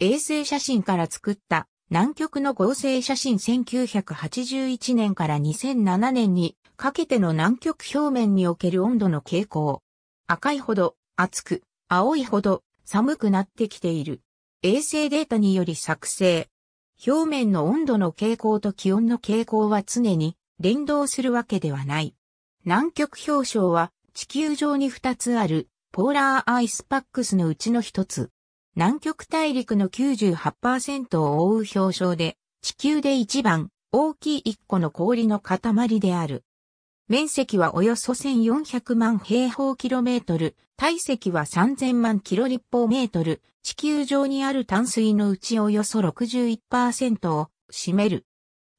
衛星写真から作った南極の合成写真1981年から2007年にかけての南極表面における温度の傾向。赤いほど暑く、青いほど寒くなってきている。衛星データにより作成。表面の温度の傾向と気温の傾向は常に連動するわけではない。南極氷床は地球上に2つあるポーラーアイスパックスのうちの1つ。南極大陸の98%を覆う表彰で、地球で一番大きい1個の氷の塊である。面積はおよそ1400万平方キロメートル、体積は3000万キロ立方メートル、地球上にある淡水のうちおよそ61%を占める。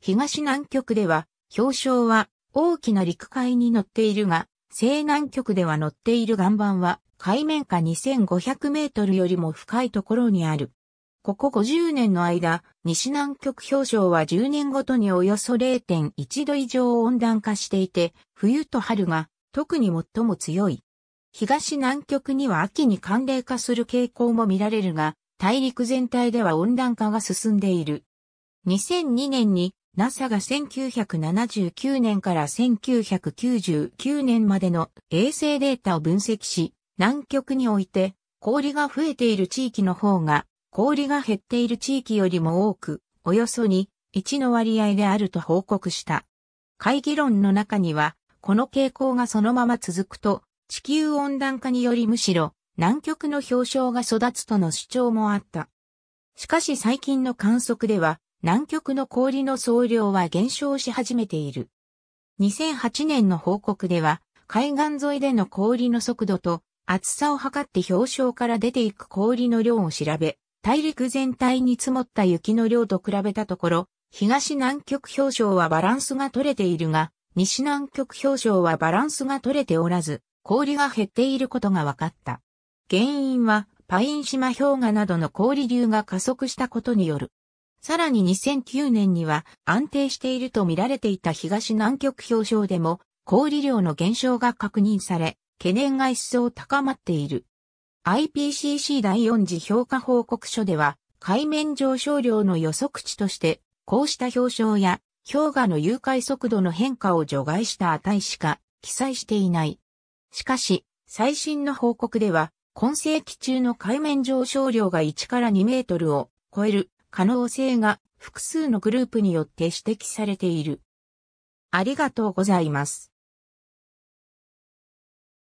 東南極では、表彰は大きな陸海に乗っているが、西南極では乗っている岩盤は海面下2500メートルよりも深いところにある。ここ50年の間、西南極氷床は10年ごとにおよそ0.1度以上温暖化していて、冬と春が特に最も強い。東南極には秋に寒冷化する傾向も見られるが、大陸全体では温暖化が進んでいる。2002年に NASA が1979年から1999年までの衛星データを分析し、南極において氷が増えている地域の方が氷が減っている地域よりも多く、およそ2、1の割合であると報告した。会議論の中には、この傾向がそのまま続くと、地球温暖化によりむしろ南極の氷床が育つとの主張もあった。しかし最近の観測では、南極の氷の総量は減少し始めている。2008年の報告では、海岸沿いでの氷の速度と厚さを測って氷床から出ていく氷の量を調べ、大陸全体に積もった雪の量と比べたところ、東南極氷床はバランスが取れているが、西南極氷床はバランスが取れておらず、氷が減っていることが分かった。原因は、パイン島氷河などの氷流が加速したことによる。さらに2009年には安定していると見られていた東南極氷床でも氷量の減少が確認され、懸念が一層高まっている。IPCC 第4次評価報告書では、海面上昇量の予測値として、こうした表彰や氷河の融解速度の変化を除外した値しか記載していない。しかし、最新の報告では、今世紀中の海面上昇量が1から2メートルを超える可能性が複数のグループによって指摘されている。ありがとうございます。